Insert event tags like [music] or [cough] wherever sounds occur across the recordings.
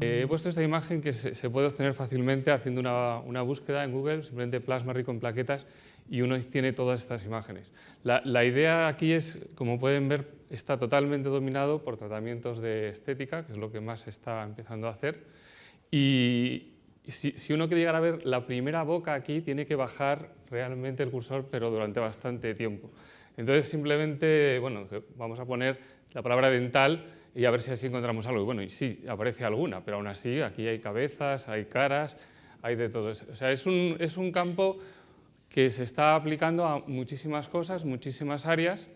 Eh, he puesto esta imagen que se puede obtener fácilmente haciendo una, búsqueda en Google, simplemente plasma rico en plaquetas y uno tiene todas estas imágenes. La, idea aquí es, como pueden ver, está totalmente dominado por tratamientos de estética, que es lo que más se está empezando a hacer. Y si, si uno quiere llegar a ver la primera boca aquí, tiene que bajar realmente el cursor, pero durante bastante tiempo. Entonces simplemente, bueno, vamos a poner la palabra dental y a ver si así encontramos algo. Y bueno, y sí, aparece alguna, pero aún así aquí hay cabezas, hay caras, hay de todo. Eso. O sea, es un, es un campo que se está aplicando a muchísimas cosas, muchísimas áreas,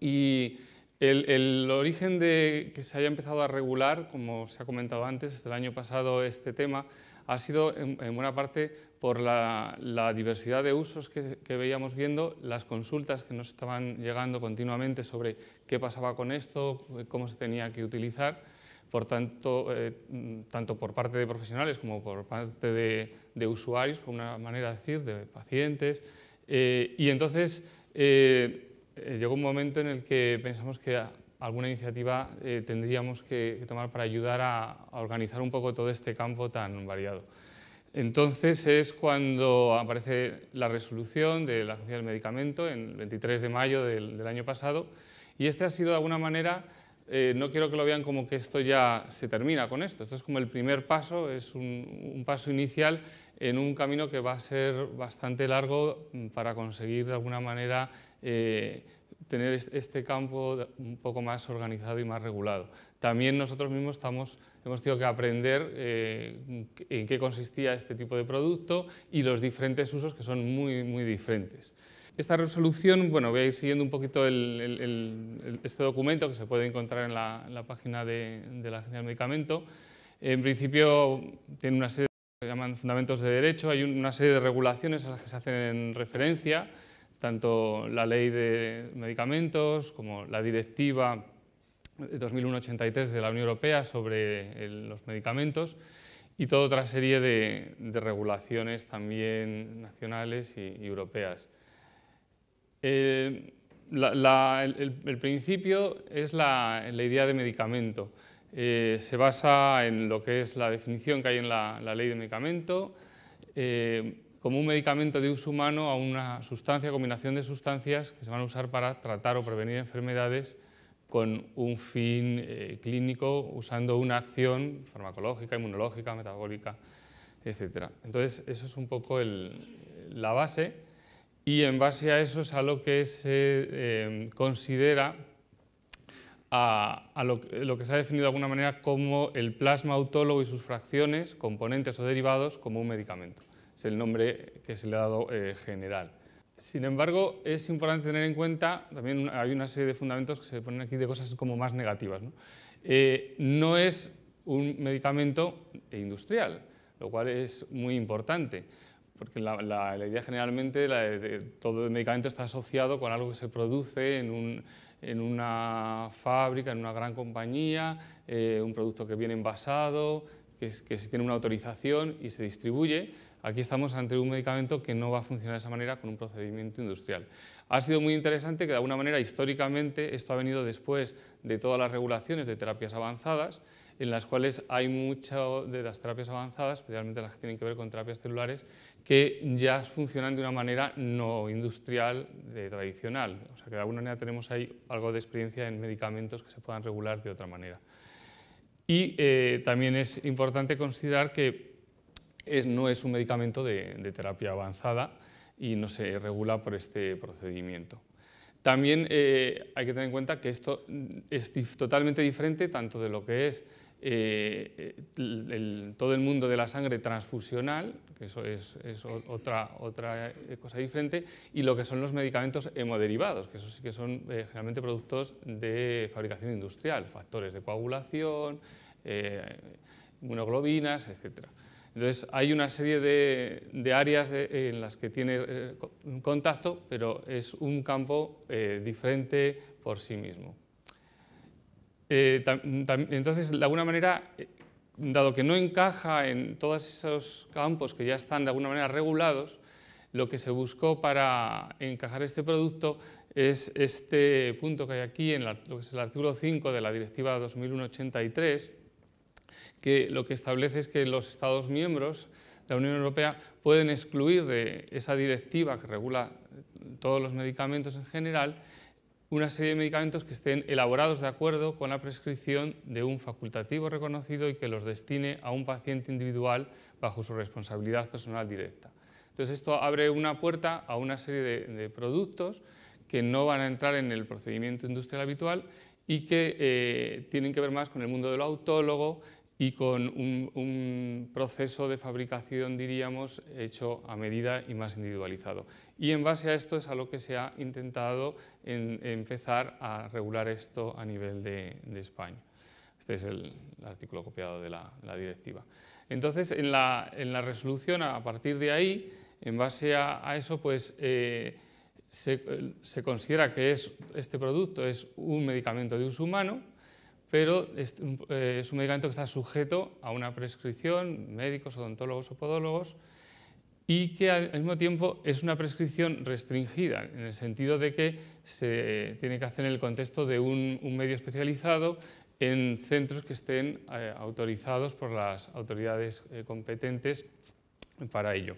y el, el, origen de que se haya empezado a regular, como se ha comentado antes, el año pasado este tema, ha sido en, buena parte por la, diversidad de usos que, veíamos viendo, las consultas que nos estaban llegando continuamente sobre qué pasaba con esto, cómo se tenía que utilizar, por tanto, eh, tanto por parte de profesionales como por parte de, usuarios, por una manera de decir, de pacientes. Eh, y entonces eh, llegó un momento en el que pensamos que alguna iniciativa eh, tendríamos que, tomar para ayudar a, organizar un poco todo este campo tan variado. Entonces es cuando aparece la resolución de la Agencia del Medicamento, el 23 de mayo del, año pasado, y este ha sido de alguna manera, eh, no quiero que lo vean como que esto ya se termina con esto, esto es como el primer paso, es un, paso inicial en un camino que va a ser bastante largo mm, para conseguir de alguna manera eh, tener este campo un poco más organizado y más regulado. También nosotros mismos hemos tenido que aprender eh, en qué consistía este tipo de producto y los diferentes usos que son muy, muy diferentes. Esta resolución, bueno, voy a ir siguiendo un poquito este documento que se puede encontrar en la, página de, la Agencia del Medicamento. En principio tiene una serie, de llaman fundamentos de derecho, hay una serie de regulaciones a las que se hacen en referencia, tanto la ley de medicamentos como la directiva 2001-83 de la Unión Europea sobre los medicamentos y toda otra serie de, regulaciones también nacionales y, europeas. Eh, el, principio es la, idea de medicamento. Eh, se basa en lo que es la definición que hay en la, ley de medicamento, eh, como un medicamento de uso humano a una sustancia, combinación de sustancias que se van a usar para tratar o prevenir enfermedades con un fin eh, clínico usando una acción farmacológica, inmunológica, metabólica, etc. Entonces, eso es un poco la base y en base a eso es a lo que se eh, considera a, lo, que se ha definido de alguna manera como el plasma autólogo y sus fracciones, componentes o derivados como un medicamento es el nombre que se le ha dado eh, general. Sin embargo, es importante tener en cuenta, también hay una serie de fundamentos que se ponen aquí de cosas como más negativas. No, eh, es un medicamento industrial, lo cual es muy importante, porque la, idea generalmente de, todo medicamento está asociado con algo que se produce en, una fábrica, en una gran compañía, eh, un producto que viene envasado, que, es, tiene una autorización y se distribuye, Aquí estamos ante un medicamento que no va a funcionar de esa manera con un procedimiento industrial. Ha sido muy interesante que de alguna manera históricamente esto ha venido después de todas las regulaciones de terapias avanzadas, en las cuales hay muchas de las terapias avanzadas, especialmente las que tienen que ver con terapias celulares, que ya funcionan de una manera no industrial, de, tradicional. O sea que de alguna manera tenemos ahí algo de experiencia en medicamentos que se puedan regular de otra manera. Y eh, también es importante considerar que no es un medicamento de, terapia avanzada y no se regula por este procedimiento. También eh, hay que tener en cuenta que esto es totalmente diferente tanto de lo que es eh, todo el mundo de la sangre transfusional, que eso es, otra, eh, cosa diferente, y lo que son los medicamentos hemoderivados, que eso sí que son generalmente productos de fabricación industrial, factores de coagulación, monoglobinas, inmunoglobinas, etcétera. Entonces, hay una serie de, áreas en las que tiene eh, contacto, pero es un campo eh, diferente por sí mismo. Eh, entonces, de alguna manera, dado que no encaja en todos esos campos que ya están de alguna manera regulados, lo que se buscó para encajar este producto es este punto que hay aquí en lo que es el artículo 5 de la Directiva 2183, que lo que establece es que los Estados miembros de la Unión Europea pueden excluir de esa directiva que regula todos los medicamentos en general una serie de medicamentos que estén elaborados de acuerdo con la prescripción de un facultativo reconocido y que los destine a un paciente individual bajo su responsabilidad personal directa. Entonces esto abre una puerta a una serie de, productos que no van a entrar en el procedimiento industrial habitual y que eh, tienen que ver más con el mundo del autólogo, y con un, proceso de fabricación, diríamos, hecho a medida y más individualizado. Y en base a esto es a lo que se ha intentado empezar a regular esto a nivel de, España. Este es el, artículo copiado de la, directiva. Entonces, en la, resolución, a partir de ahí, en base a, eso, pues... Eh, se, se, considera que es, este producto es un medicamento de uso humano pero eh, es, un medicamento que está sujeto a una prescripción, médicos, odontólogos o podólogos, y que al mismo tiempo es una prescripción restringida, en el sentido de que se tiene que hacer en el contexto de un, medio especializado en centros que estén eh, autorizados por las autoridades eh, competentes para ello.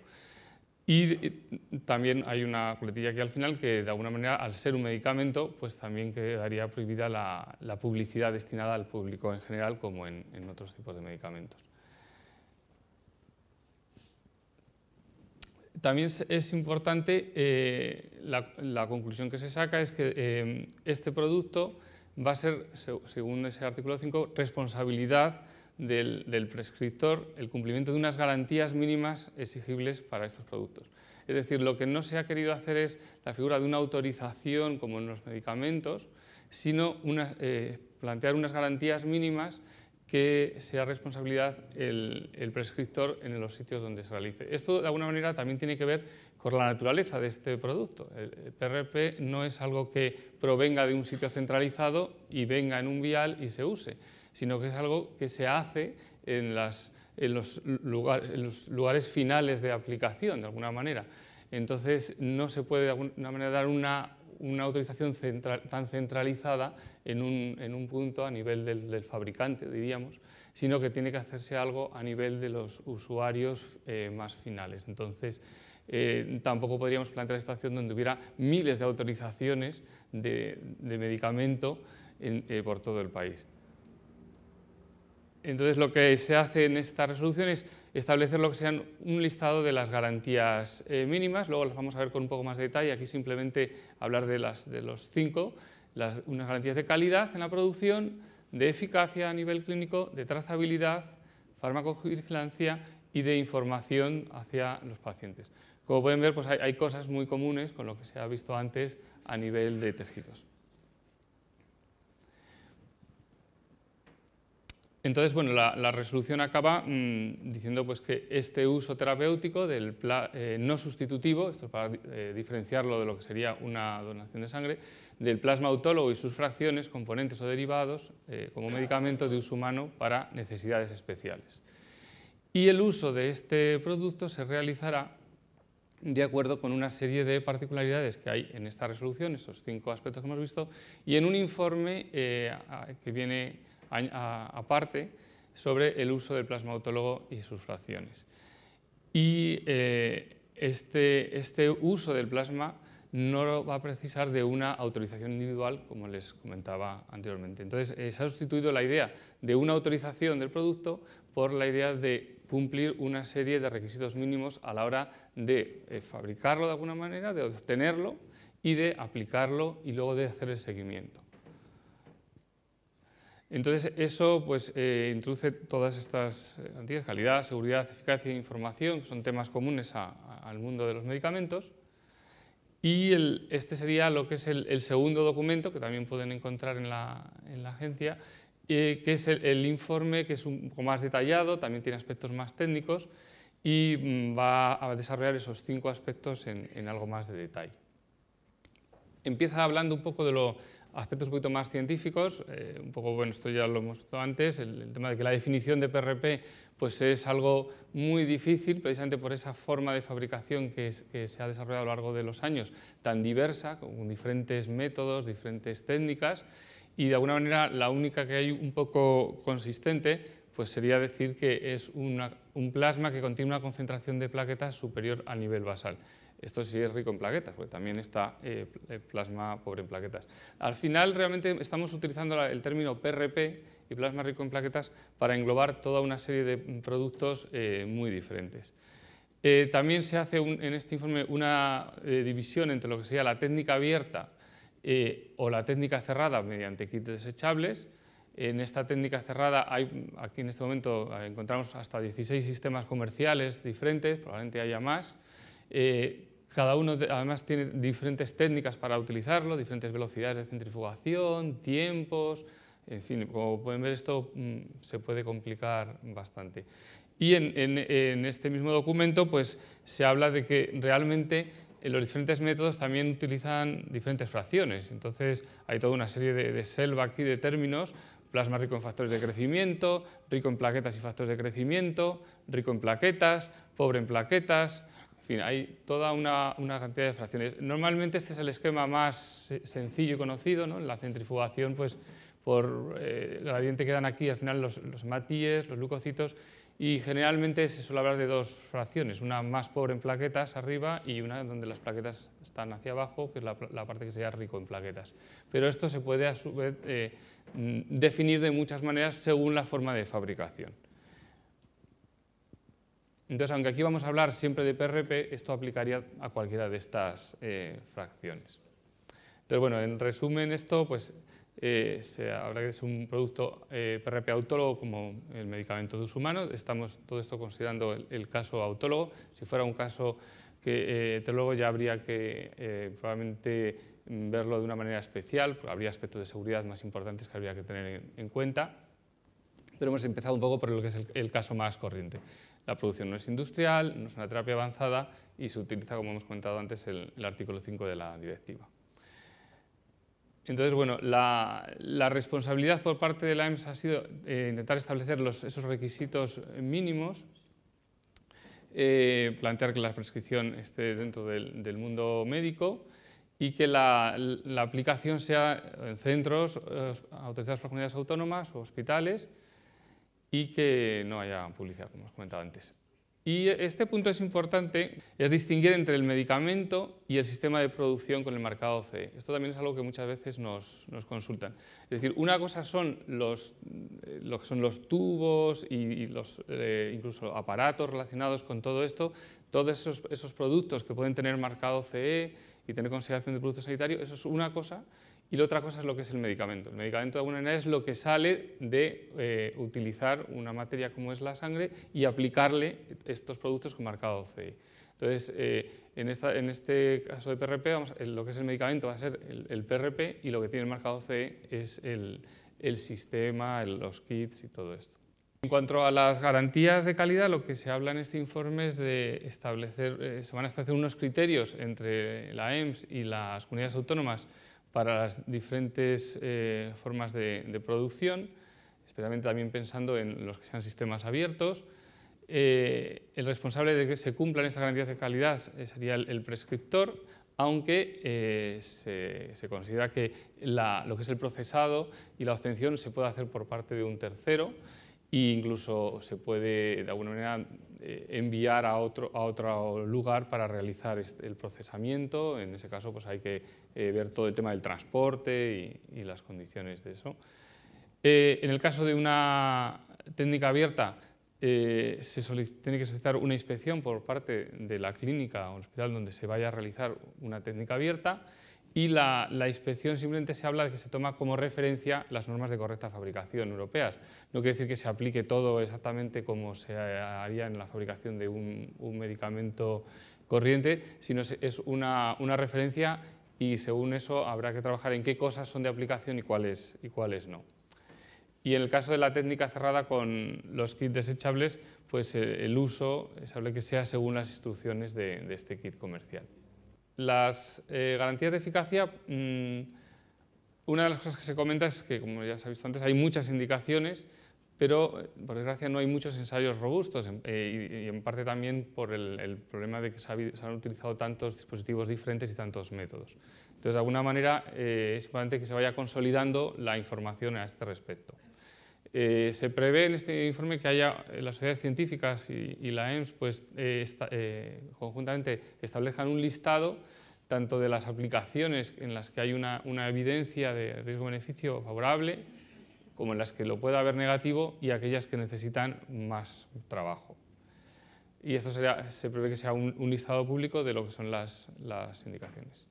Y eh, también hay una coletilla aquí al final que de alguna manera al ser un medicamento pues también quedaría prohibida la, publicidad destinada al público en general como en, otros tipos de medicamentos. También es, importante, eh, la, conclusión que se saca es que eh, este producto va a ser, según ese artículo 5, responsabilidad del, prescriptor el cumplimiento de unas garantías mínimas exigibles para estos productos. Es decir, lo que no se ha querido hacer es la figura de una autorización como en los medicamentos, sino eh, plantear unas garantías mínimas que sea responsabilidad el, el, prescriptor en los sitios donde se realice. Esto, de alguna manera, también tiene que ver por la naturaleza de este producto. El PRP no es algo que provenga de un sitio centralizado y venga en un vial y se use, sino que es algo que se hace en, los, los lugares finales de aplicación, de alguna manera. Entonces, no se puede de alguna manera dar una, autorización tan centralizada en un, punto a nivel del, fabricante, diríamos, sino que tiene que hacerse algo a nivel de los usuarios eh, más finales. Entonces, eh, tampoco podríamos plantear la situación donde hubiera miles de autorizaciones de, medicamento eh, por todo el país. Entonces lo que se hace en esta resolución es establecer lo que sean un listado de las garantías eh, mínimas, luego las vamos a ver con un poco más de detalle, aquí simplemente hablar de, las, de los cinco, unas garantías de calidad en la producción, de eficacia a nivel clínico, de trazabilidad, farmacovigilancia y de información hacia los pacientes. Como pueden ver, pues hay, cosas muy comunes con lo que se ha visto antes a nivel de tejidos. Entonces, bueno, la, resolución acaba mm, diciendo pues, que este uso terapéutico del eh, no sustitutivo, esto para eh, diferenciarlo de lo que sería una donación de sangre, del plasma autólogo y sus fracciones, componentes o derivados, eh, como medicamento de uso humano para necesidades especiales y el uso de este producto se realizará de acuerdo con una serie de particularidades que hay en esta resolución, esos cinco aspectos que hemos visto, y en un informe eh, que viene aparte sobre el uso del plasma autólogo y sus fracciones. Y eh, este, este uso del plasma no va a precisar de una autorización individual, como les comentaba anteriormente. Entonces, eh, se ha sustituido la idea de una autorización del producto por la idea de cumplir una serie de requisitos mínimos a la hora de eh, fabricarlo de alguna manera, de obtenerlo y de aplicarlo y luego de hacer el seguimiento. Entonces eso pues, eh, introduce todas estas cantidades, eh, calidad, seguridad, eficacia e información, que son temas comunes al mundo de los medicamentos. Y este sería lo que es el, segundo documento que también pueden encontrar en la, en la agencia, eh, que es el, informe que es un poco más detallado, también tiene aspectos más técnicos y mm, va a desarrollar esos cinco aspectos en, algo más de detalle. Empieza hablando un poco de los aspectos un poquito más científicos, eh, un poco, bueno, esto ya lo hemos visto antes, el, tema de que la definición de PRP pues es algo muy difícil, precisamente por esa forma de fabricación que se ha desarrollado a lo largo de los años, tan diversa, con diferentes métodos, diferentes técnicas, y de alguna manera la única que hay un poco consistente pues sería decir que es un plasma que contiene una concentración de plaquetas superior al nivel basal. Esto sí es rico en plaquetas, porque también está eh, plasma pobre en plaquetas. Al final realmente estamos utilizando el término PRP y plasma rico en plaquetas para englobar toda una serie de productos eh, muy diferentes. Eh, también se hace en este informe una división entre lo que sería la técnica abierta, eh, o la técnica cerrada mediante kits desechables. En esta técnica cerrada hay, aquí en este momento eh, encontramos hasta 16 sistemas comerciales diferentes, probablemente haya más. Eh, cada uno además tiene diferentes técnicas para utilizarlo, diferentes velocidades de centrifugación, tiempos, en fin, como pueden ver esto mm, se puede complicar bastante. Y en, en este mismo documento pues, se habla de que realmente los diferentes métodos también utilizan diferentes fracciones, entonces hay toda una serie de, selva aquí de términos, plasma rico en factores de crecimiento, rico en plaquetas y factores de crecimiento, rico en plaquetas, pobre en plaquetas, en fin, hay toda una, cantidad de fracciones. Normalmente este es el esquema más sencillo y conocido, la centrifugación pues, por eh, el gradiente quedan aquí al final los, los matíes, los leucocitos y generalmente se suele hablar de dos fracciones, una más pobre en plaquetas arriba y una donde las plaquetas están hacia abajo, que es la, parte que sea rico en plaquetas. Pero esto se puede a su vez eh, mm, definir de muchas maneras según la forma de fabricación. Entonces, aunque aquí vamos a hablar siempre de PRP, esto aplicaría a cualquiera de estas eh, fracciones. Entonces, bueno, en resumen esto, pues habrá eh, se que es un producto PRP eh, autólogo como el medicamento de uso humano. Estamos todo esto considerando el, caso autólogo. Si fuera un caso que eh, ya habría que eh, probablemente verlo de una manera especial, habría aspectos de seguridad más importantes que habría que tener en, cuenta. Pero hemos empezado un poco por lo que es el, caso más corriente. La producción no es industrial, no es una terapia avanzada y se utiliza, como hemos comentado antes, el artículo 5 de la directiva. Entonces, bueno, la, responsabilidad por parte de la EMS ha sido eh, intentar establecer esos requisitos mínimos, eh, plantear que la prescripción esté dentro del, mundo médico y que la, aplicación sea en centros eh, autorizados por comunidades autónomas o hospitales y que no haya publicidad, como os comentado antes. Y este punto es importante, es distinguir entre el medicamento y el sistema de producción con el marcado CE. Esto también es algo que muchas veces nos, consultan. Es decir, una cosa son los, eh, son los tubos y, los, eh, incluso aparatos relacionados con todo esto, todos esos, esos productos que pueden tener marcado CE y tener consideración de producto sanitario, eso es una cosa, y la otra cosa es lo que es el medicamento. El medicamento de alguna manera es lo que sale de eh, utilizar una materia como es la sangre y aplicarle estos productos con marcado CE. Entonces, eh, en, esta, en, este caso de PRP, lo que es el medicamento va a ser el, PRP y lo que tiene el marcado CE es el, el sistema, los kits y todo esto. En cuanto a las garantías de calidad, lo que se habla en este informe es de establecer, eh, se van a establecer unos criterios entre la EMS y las comunidades autónomas para las diferentes eh, formas de, producción, especialmente también pensando en los que sean sistemas abiertos. Eh, el responsable de que se cumplan estas garantías de calidad eh, sería el, prescriptor, aunque se, considera que lo que es el procesado y la obtención se puede hacer por parte de un tercero e incluso se puede de alguna manera eh, enviar a otro, lugar para realizar este, el procesamiento. En ese caso pues hay que eh, ver todo el tema del transporte y, las condiciones de eso. Eh, en el caso de una técnica abierta, se tiene que solicitar una inspección por parte de la clínica o hospital donde se vaya a realizar una técnica abierta y la, inspección simplemente se habla de que se toma como referencia las normas de correcta fabricación europeas. No quiere decir que se aplique todo exactamente como se haría en la fabricación de un, medicamento corriente, sino es una, referencia y según eso habrá que trabajar en qué cosas son de aplicación y cuáles, y cuáles no. Y en el caso de la técnica cerrada con los kits desechables, pues eh, el, uso es que sea según las instrucciones de este kit comercial. Las eh, garantías de eficacia, mm, una de las cosas que se comenta es que, como ya se ha visto antes, hay muchas indicaciones, pero eh, por desgracia no hay muchos ensayos robustos eh, y, en parte también por el, problema de que se, han utilizado tantos dispositivos diferentes y tantos métodos. Entonces, de alguna manera, es importante que se vaya consolidando la información a este respecto. Eh, se prevé en este informe que haya eh, las sociedades científicas y, la EMS pues, eh, conjuntamente establezcan un listado tanto de las aplicaciones en las que hay una, evidencia de riesgo-beneficio favorable como en las que lo pueda haber negativo y aquellas que necesitan más trabajo. Y esto se prevé que sea un, listado público de lo que son las indicaciones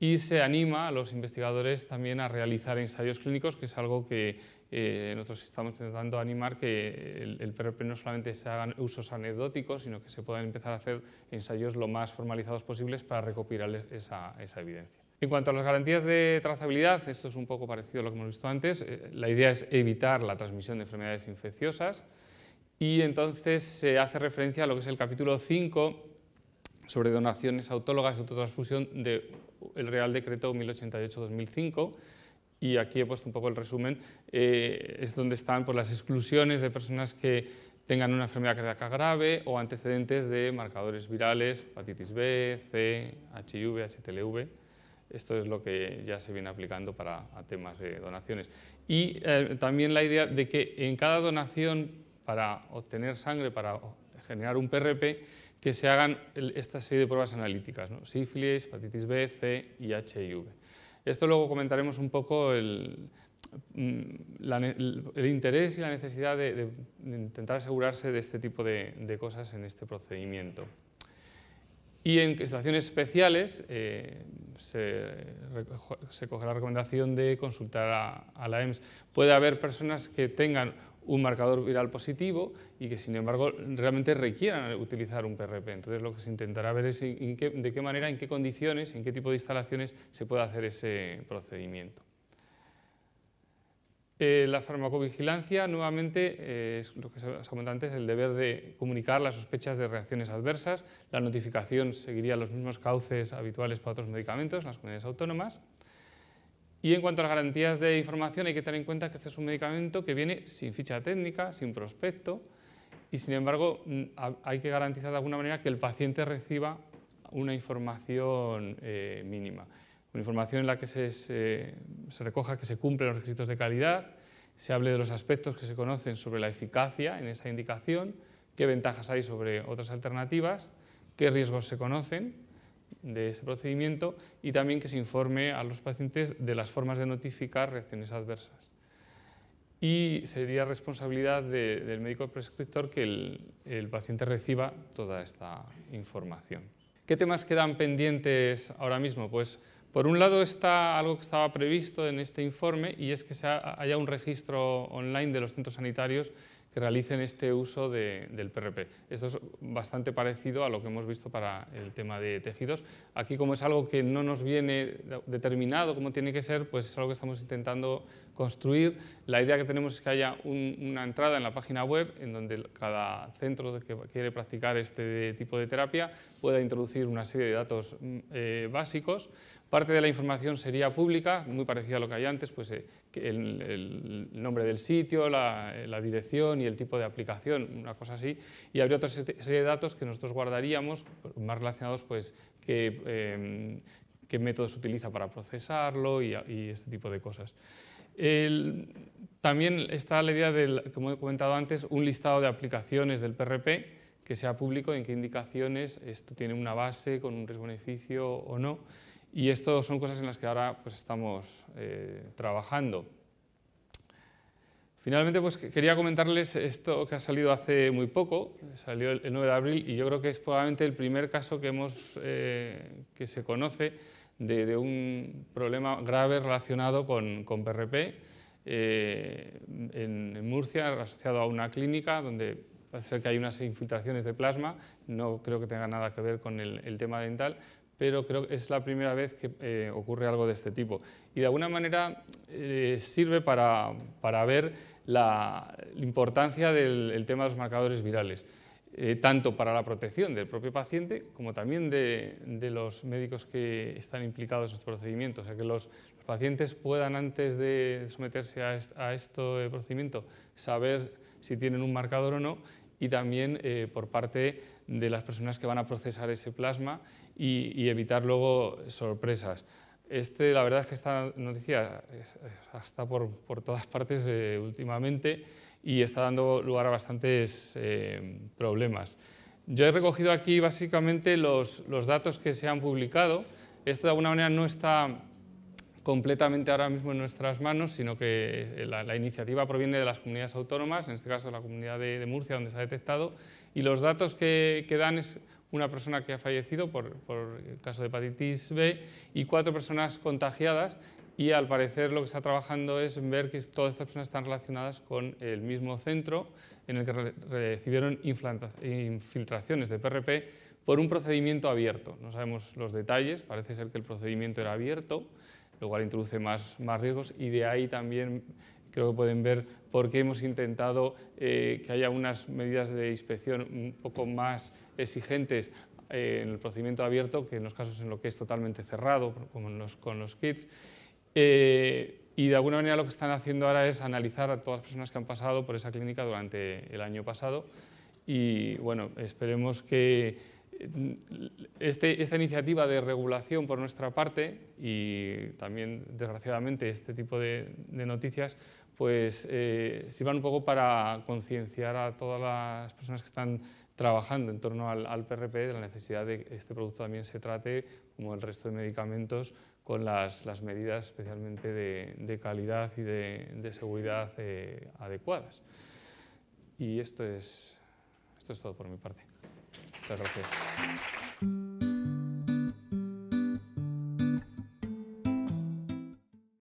y se anima a los investigadores también a realizar ensayos clínicos, que es algo que eh, nosotros estamos intentando animar que el, PRP no solamente se hagan usos anecdóticos, sino que se puedan empezar a hacer ensayos lo más formalizados posibles para recopilar esa, evidencia. En cuanto a las garantías de trazabilidad, esto es un poco parecido a lo que hemos visto antes, eh, la idea es evitar la transmisión de enfermedades infecciosas y entonces se hace referencia a lo que es el capítulo 5 sobre donaciones autólogas y autotransfusión del Real Decreto 1088-2005, y aquí he puesto un poco el resumen, eh, es donde están pues, las exclusiones de personas que tengan una enfermedad cardíaca grave o antecedentes de marcadores virales, hepatitis B, C, HIV, HTLV. Esto es lo que ya se viene aplicando para temas de donaciones. Y eh, también la idea de que en cada donación para obtener sangre, para generar un PRP, que se hagan esta serie de pruebas analíticas, sífilis, hepatitis B, C y HIV. Esto luego comentaremos un poco el, mm, interés y la necesidad de, intentar asegurarse de este tipo de, cosas en este procedimiento. Y en situaciones especiales eh, se, coge la recomendación de consultar a, la EMS. Puede haber personas que tengan un marcador viral positivo y que sin embargo realmente requieran utilizar un PRP. Entonces lo que se intentará ver es de qué manera, en qué condiciones, en qué tipo de instalaciones se puede hacer ese procedimiento. Eh, la farmacovigilancia, nuevamente, eh, es lo que se comentó antes, el deber de comunicar las sospechas de reacciones adversas. La notificación seguiría los mismos cauces habituales para otros medicamentos en las comunidades autónomas. Y en cuanto a las garantías de información, hay que tener en cuenta que este es un medicamento que viene sin ficha técnica, sin prospecto, y sin embargo mm, hay que garantizar de alguna manera que el paciente reciba una información eh, mínima, una información en la que se, se, recoja que se cumplen los requisitos de calidad, se hable de los aspectos que se conocen sobre la eficacia en esa indicación, qué ventajas hay sobre otras alternativas, qué riesgos se conocen de ese procedimiento y también que se informe a los pacientes de las formas de notificar reacciones adversas. Y sería responsabilidad del médico prescriptor que el, el paciente reciba toda esta información. ¿Qué temas quedan pendientes ahora mismo? Pues por un lado está algo que estaba previsto en este informe y es que haya un registro online de los centros sanitarios que realicen este uso del PRP. Esto es bastante parecido a lo que hemos visto para el tema de tejidos. Aquí como es algo que no nos viene determinado cómo tiene que ser, pues es algo que estamos intentando construir. La idea que tenemos es que haya una entrada en la página web en donde cada centro que quiere practicar este tipo de terapia pueda introducir una serie de datos mm, eh, básicos Parte de la información sería pública, muy parecida a lo que hay antes, pues eh, el, nombre del sitio, eh, la, dirección y el tipo de aplicación, una cosa así. Y habría otra serie de datos que nosotros guardaríamos, pues, más relacionados pues qué método em, qué métodos utiliza para procesarlo y, este tipo de cosas. también está la idea, como he comentado antes, un listado de aplicaciones del PRP que sea público, en qué indicaciones esto tiene una base con un riesgo-beneficio o no. Y esto son cosas en las que ahora pues, estamos eh, trabajando. Finalmente, pues, quería comentarles esto que ha salido hace muy poco, salió el 9 de abril, y yo creo que es probablemente el primer caso que, eh, se conoce de, un problema grave relacionado con, PRP eh, en, Murcia, asociado a una clínica donde parece que hay unas infiltraciones de plasma, no creo que tenga nada que ver con el tema dental, pero creo que es la primera vez que eh, ocurre algo de este tipo. Y de alguna manera eh, sirve para, para, ver la importancia del tema de los marcadores virales, eh, tanto para la protección del propio paciente como también de, los médicos que están implicados en este procedimientos. O sea, que los, pacientes puedan, antes de someterse a, a este procedimiento, saber si tienen un marcador o no y también por parte de las personas que van a procesar ese plasma y, evitar luego sorpresas. Este, la verdad es que esta noticia está por, por todas [laughs] partes eh, últimamente y está dando lugar a bastantes eh, problemas. Yo he recogido aquí básicamente los, los, datos que se han publicado. Esto de alguna manera no está completamente ahora mismo en nuestras manos, sino que eh, la, iniciativa proviene de las comunidades autónomas, en este caso la comunidad de, Murcia, donde se ha detectado, y los datos que, que dan es una persona que ha fallecido por, el caso de hepatitis B y cuatro personas contagiadas y al parecer lo que está trabajando es ver que todas estas personas están relacionadas con el mismo centro en el que recibieron infiltraciones de PRP por un procedimiento abierto. No sabemos los detalles, parece ser que el procedimiento era abierto, lo cual introduce más, más riesgos y de ahí también creo que pueden ver porque hemos intentado eh, que haya unas medidas de inspección un poco más exigentes eh, en el procedimiento abierto que en los casos en los que es totalmente cerrado, como con los kits. Eh, y de alguna manera lo que están haciendo ahora es analizar a todas las personas que han pasado por esa clínica durante el año pasado. Y bueno, esperemos que... Este, esta iniciativa de regulación por nuestra parte y también, desgraciadamente, este tipo de noticias pues eh, sirvan un poco para concienciar a todas las personas que están trabajando en torno al, PRP de la necesidad de que este producto también se trate, como el resto de medicamentos, con las, medidas especialmente de, calidad y de, seguridad eh, adecuadas. Y esto es, esto es todo por mi parte. Muchas gracias.